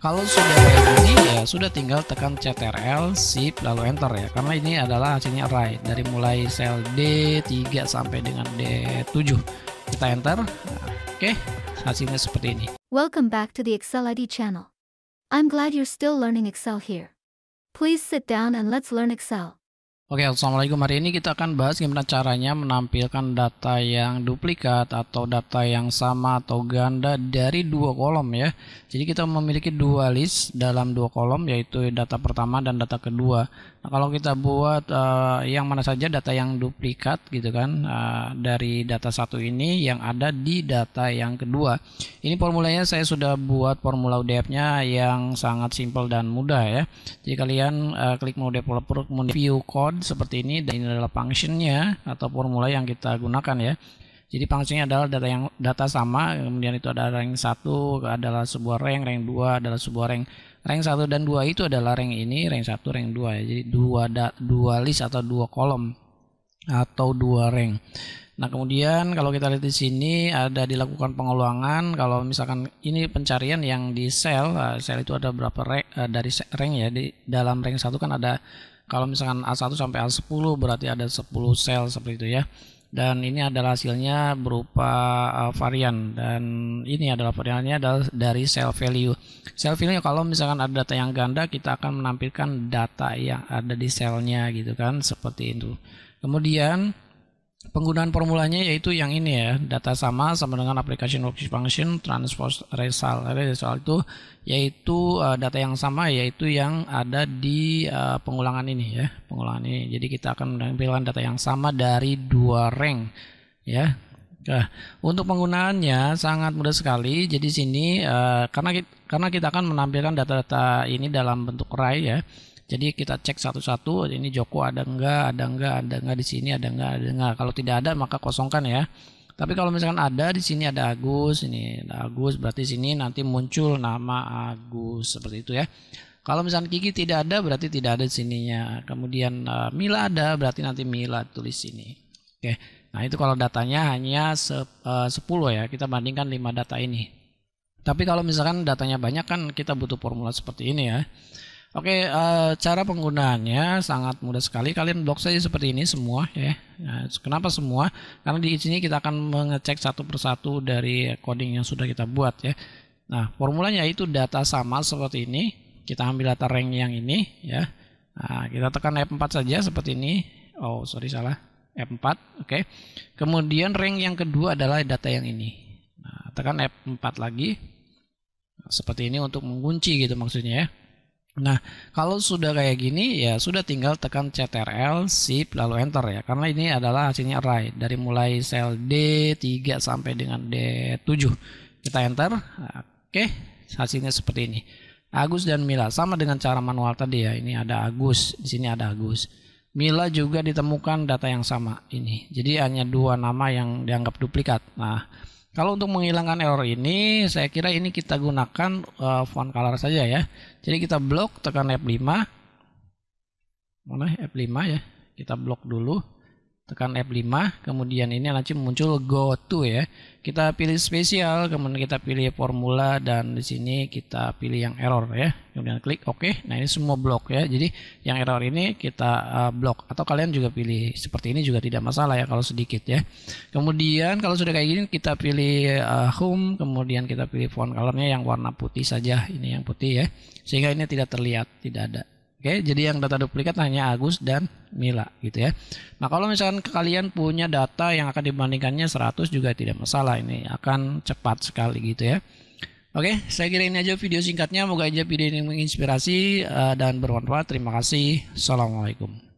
Kalau sudah kayak gini ya sudah tinggal tekan CTRL, Shift lalu Enter ya. Karena ini adalah hasilnya array dari mulai sel D3 sampai dengan D7. Kita Enter. Oke, okay. hasilnya seperti ini. Welcome back to the Excel ID channel. I'm glad you're still learning Excel here. Please sit down and let's learn Excel. Oke, Assalamualaikum. Hari ini kita akan bahas gimana caranya menampilkan data yang duplikat atau data yang sama atau ganda dari dua kolom ya. Jadi kita memiliki dua list dalam dua kolom yaitu data pertama dan data kedua. Nah, kalau kita buat uh, yang mana saja data yang duplikat gitu kan uh, dari data satu ini yang ada di data yang kedua. Ini formulanya saya sudah buat formula UDF-nya yang sangat simpel dan mudah ya. Jadi kalian uh, klik mode developer kemudian view code seperti ini dan ini adalah functionnya atau formula yang kita gunakan ya. Jadi functionnya adalah data yang data sama, kemudian itu ada rank 1 adalah sebuah rank, rank dua adalah sebuah rank. Rank satu dan dua itu adalah rank ini, rank satu rank dua ya. Jadi dua da, dua list atau dua kolom atau dua rank. Nah, kemudian kalau kita lihat di sini ada dilakukan pengeluangan kalau misalkan ini pencarian yang di sel, eh, sel itu ada berapa rank eh, dari rank ya. Di dalam rank satu kan ada kalau misalkan A1 sampai A10 berarti ada 10 sel seperti itu ya. Dan ini adalah hasilnya berupa uh, varian dan ini adalah variannya adalah dari sel value. Sel value kalau misalkan ada data yang ganda kita akan menampilkan data yang ada di selnya gitu kan seperti itu. Kemudian penggunaan formulanya yaitu yang ini ya data sama sama dengan application worksheet function transpose result nah, result itu yaitu uh, data yang sama yaitu yang ada di uh, pengulangan ini ya pengulangan ini jadi kita akan menampilkan data yang sama dari dua rank ya Nah, untuk penggunaannya sangat mudah sekali. Jadi sini uh, karena kita, karena kita akan menampilkan data-data ini dalam bentuk array ya. Jadi kita cek satu-satu ini Joko ada enggak, ada enggak, ada enggak di sini, ada enggak, ada enggak. Kalau tidak ada maka kosongkan ya. Tapi kalau misalkan ada di sini ada Agus, ini ada Agus berarti sini nanti muncul nama Agus seperti itu ya. Kalau misalkan Kiki tidak ada berarti tidak ada di sininya. Kemudian eh, Mila ada berarti nanti Mila tulis sini. Oke. Nah, itu kalau datanya hanya eh, sepuluh 10 ya. Kita bandingkan 5 data ini. Tapi kalau misalkan datanya banyak kan kita butuh formula seperti ini ya. Oke, uh, cara penggunaannya sangat mudah sekali. Kalian blok saja seperti ini semua ya. Nah, kenapa semua? Karena di sini kita akan mengecek satu persatu dari coding yang sudah kita buat ya. Nah, formulanya itu data sama seperti ini. Kita ambil data rank yang ini ya. Nah, kita tekan F4 saja seperti ini. Oh, sorry salah. F4, oke. Okay. Kemudian rank yang kedua adalah data yang ini. Nah, tekan F4 lagi. seperti ini untuk mengunci gitu maksudnya ya. Nah, kalau sudah kayak gini ya sudah tinggal tekan CTRL, Shift lalu enter ya. Karena ini adalah hasilnya array dari mulai sel D3 sampai dengan D7. Kita enter. Oke, hasilnya seperti ini. Agus dan Mila sama dengan cara manual tadi ya. Ini ada Agus, di sini ada Agus. Mila juga ditemukan data yang sama ini. Jadi hanya dua nama yang dianggap duplikat. Nah, kalau untuk menghilangkan error ini, saya kira ini kita gunakan uh, font color saja ya. Jadi kita blok, tekan F5. Mana F5 ya? Kita blok dulu tekan F5 kemudian ini nanti muncul go to ya kita pilih spesial kemudian kita pilih formula dan di sini kita pilih yang error ya kemudian klik OK nah ini semua blok ya jadi yang error ini kita uh, blok atau kalian juga pilih seperti ini juga tidak masalah ya kalau sedikit ya kemudian kalau sudah kayak gini kita pilih uh, home kemudian kita pilih font colornya yang warna putih saja ini yang putih ya sehingga ini tidak terlihat tidak ada Oke, jadi yang data duplikat hanya Agus dan Mila gitu ya. Nah, kalau misalkan kalian punya data yang akan dibandingkannya 100 juga tidak masalah ini akan cepat sekali gitu ya. Oke, saya kira ini aja video singkatnya. Moga aja video ini menginspirasi uh, dan bermanfaat. Terima kasih. Assalamualaikum.